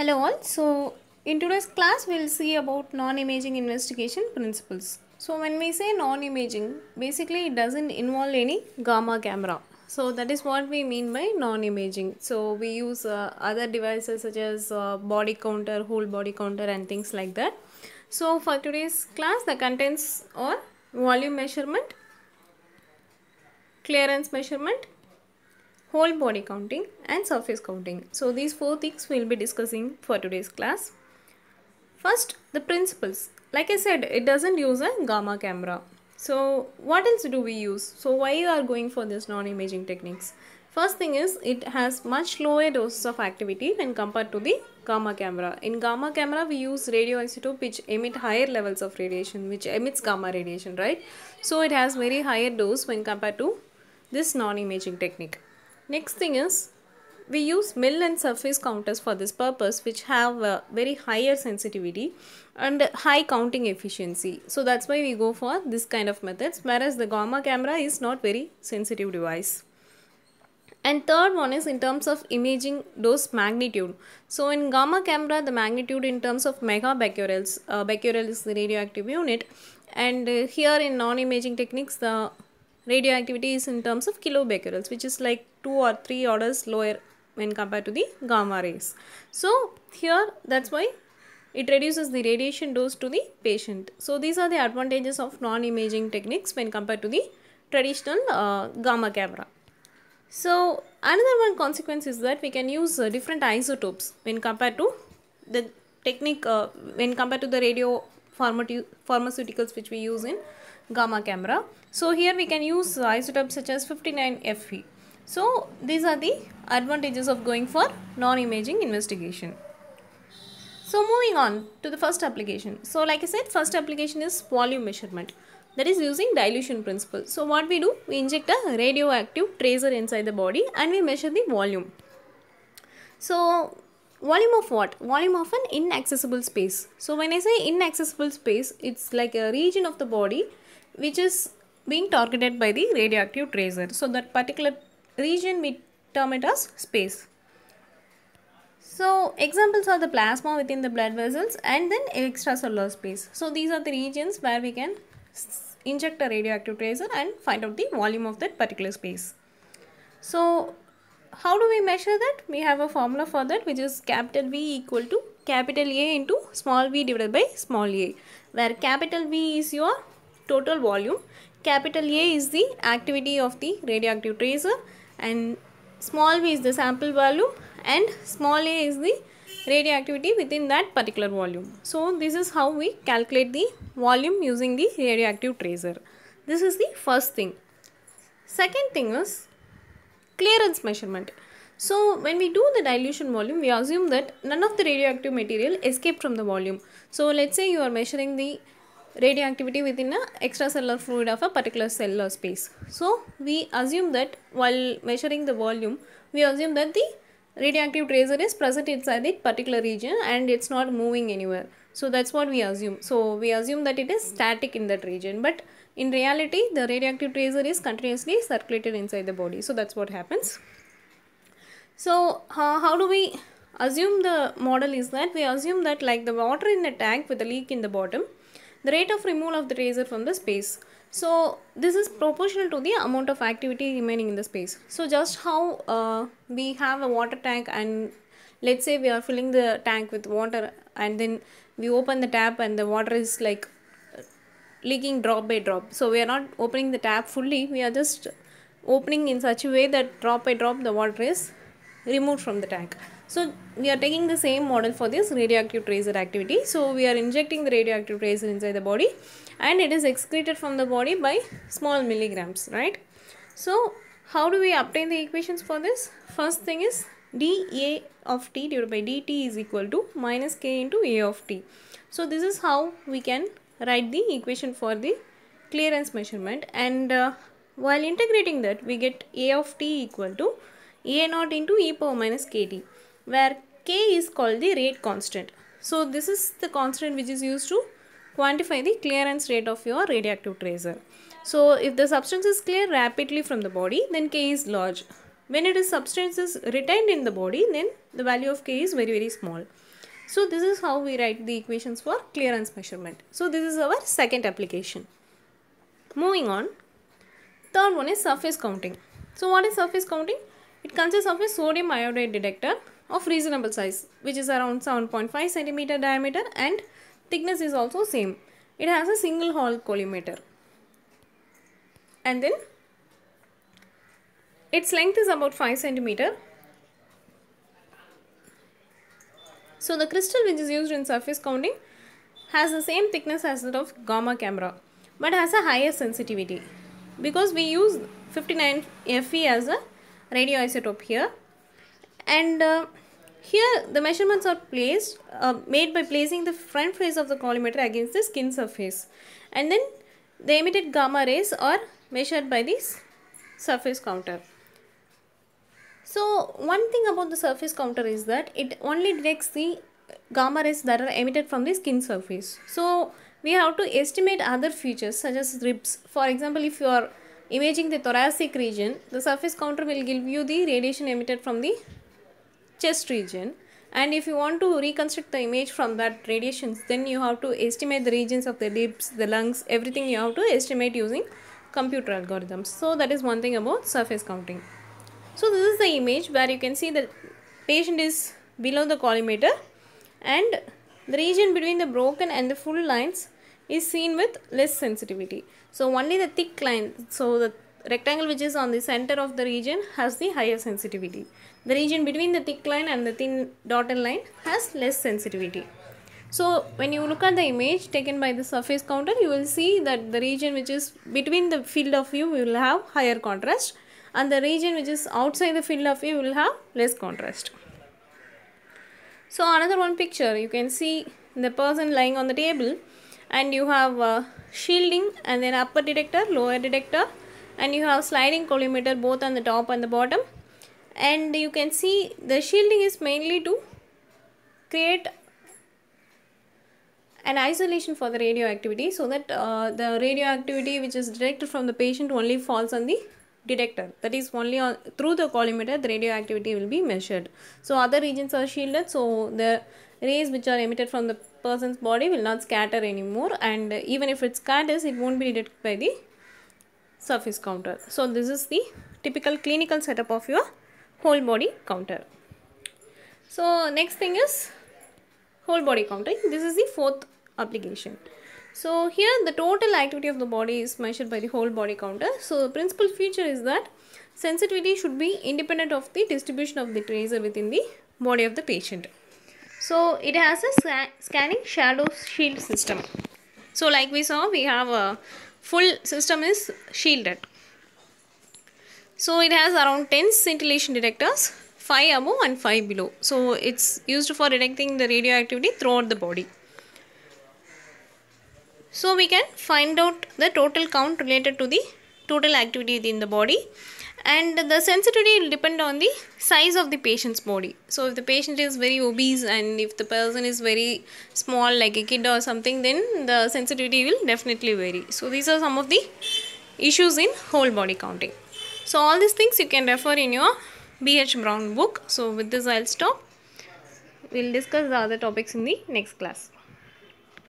Hello all. So in today's class we'll see about non-imaging investigation principles. So when we say non-imaging basically it doesn't involve any gamma camera. So that is what we mean by non-imaging. So we use uh, other devices such as uh, body counter, whole body counter and things like that. So for today's class the contents are volume measurement, clearance measurement, whole body counting and surface counting. So these four things we will be discussing for today's class. First, the principles. Like I said, it doesn't use a gamma camera. So what else do we use? So why you are going for this non-imaging techniques? First thing is it has much lower doses of activity when compared to the gamma camera. In gamma camera we use radioisotope which emit higher levels of radiation which emits gamma radiation right. So it has very higher dose when compared to this non-imaging technique. Next thing is we use mill and surface counters for this purpose which have a very higher sensitivity and high counting efficiency. So that's why we go for this kind of methods whereas the gamma camera is not very sensitive device. And third one is in terms of imaging dose magnitude. So in gamma camera the magnitude in terms of megabecquerels, uh, becquerel is the radioactive unit and uh, here in non-imaging techniques the radioactivity is in terms of kilobecquerels which is like 2 or 3 orders lower when compared to the gamma rays. So here that's why it reduces the radiation dose to the patient. So these are the advantages of non-imaging techniques when compared to the traditional uh, gamma camera. So another one consequence is that we can use uh, different isotopes when compared to the technique uh, when compared to the radio pharmaceuticals which we use in gamma camera. So here we can use isotopes such as 59Fe. So these are the advantages of going for non-imaging investigation. So moving on to the first application. So like I said, first application is volume measurement. That is using dilution principle. So what we do, we inject a radioactive tracer inside the body and we measure the volume. So volume of what volume of an inaccessible space so when i say inaccessible space it's like a region of the body which is being targeted by the radioactive tracer. So that particular region we term it as space. So examples are the plasma within the blood vessels and then extracellular space. So these are the regions where we can inject a radioactive tracer and find out the volume of that particular space. So how do we measure that? We have a formula for that which is capital V equal to capital A into small v divided by small a where capital V is your total volume capital A is the activity of the radioactive tracer and small v is the sample volume and small a is the radioactivity within that particular volume. So this is how we calculate the volume using the radioactive tracer. This is the first thing. Second thing is clearance measurement. So when we do the dilution volume, we assume that none of the radioactive material escaped from the volume. So let's say you are measuring the radioactivity within a extracellular fluid of a particular cell or space. So, we assume that while measuring the volume, we assume that the radioactive tracer is present inside the particular region and it's not moving anywhere. So, that's what we assume. So, we assume that it is static in that region. But in reality, the radioactive tracer is continuously circulated inside the body. So, that's what happens. So, uh, how do we assume the model is that? We assume that like the water in a tank with a leak in the bottom, the rate of removal of the tracer from the space. So this is proportional to the amount of activity remaining in the space. So just how uh, we have a water tank and let's say we are filling the tank with water and then we open the tap and the water is like uh, leaking drop by drop. So we are not opening the tap fully, we are just opening in such a way that drop by drop the water is removed from the tank. So we are taking the same model for this radioactive tracer activity. So we are injecting the radioactive tracer inside the body and it is excreted from the body by small milligrams, right? So how do we obtain the equations for this? First thing is dA of t divided by dt is equal to minus k into A of t. So this is how we can write the equation for the clearance measurement and uh, while integrating that we get A of t equal to A naught into e power minus kt where k is called the rate constant. So this is the constant which is used to quantify the clearance rate of your radioactive tracer. So if the substance is cleared rapidly from the body then k is large. When it is substance is retained in the body then the value of k is very very small. So this is how we write the equations for clearance measurement. So this is our second application. Moving on, third one is surface counting. So what is surface counting? It consists of a sodium iodide detector of reasonable size which is around 7.5 centimeter diameter and thickness is also same. It has a single hole collimator. And then its length is about 5 centimeter. So the crystal which is used in surface counting has the same thickness as that of gamma camera but has a higher sensitivity because we use 59 Fe as a radioisotope here and uh, here the measurements are placed, uh, made by placing the front face of the collimator against the skin surface. And then the emitted gamma rays are measured by this surface counter. So one thing about the surface counter is that it only detects the gamma rays that are emitted from the skin surface. So we have to estimate other features such as ribs. For example, if you are imaging the thoracic region, the surface counter will give you the radiation emitted from the chest region and if you want to reconstruct the image from that radiations then you have to estimate the regions of the lips the lungs everything you have to estimate using computer algorithms so that is one thing about surface counting so this is the image where you can see the patient is below the collimator and the region between the broken and the full lines is seen with less sensitivity so only the thick line so the rectangle which is on the center of the region has the higher sensitivity. The region between the thick line and the thin dotted line has less sensitivity. So when you look at the image taken by the surface counter, you will see that the region which is between the field of view will have higher contrast and the region which is outside the field of view will have less contrast. So another one picture, you can see the person lying on the table and you have a shielding and then upper detector, lower detector and you have sliding collimator both on the top and the bottom and you can see the shielding is mainly to create an isolation for the radioactivity so that uh, the radioactivity which is detected from the patient only falls on the detector that is only on, through the collimator the radioactivity will be measured so other regions are shielded so the rays which are emitted from the person's body will not scatter anymore and even if it scatters it won't be detected by the surface counter. So this is the typical clinical setup of your whole body counter. So next thing is whole body counter. This is the fourth application. So here the total activity of the body is measured by the whole body counter. So the principal feature is that sensitivity should be independent of the distribution of the tracer within the body of the patient. So it has a scanning shadow shield system. So like we saw we have a full system is shielded. So it has around 10 scintillation detectors, 5 above and 5 below. So it's used for detecting the radioactivity throughout the body. So we can find out the total count related to the total activity in the body and the sensitivity will depend on the size of the patient's body so if the patient is very obese and if the person is very small like a kid or something then the sensitivity will definitely vary so these are some of the issues in whole body counting so all these things you can refer in your bh brown book so with this i'll stop we'll discuss the other topics in the next class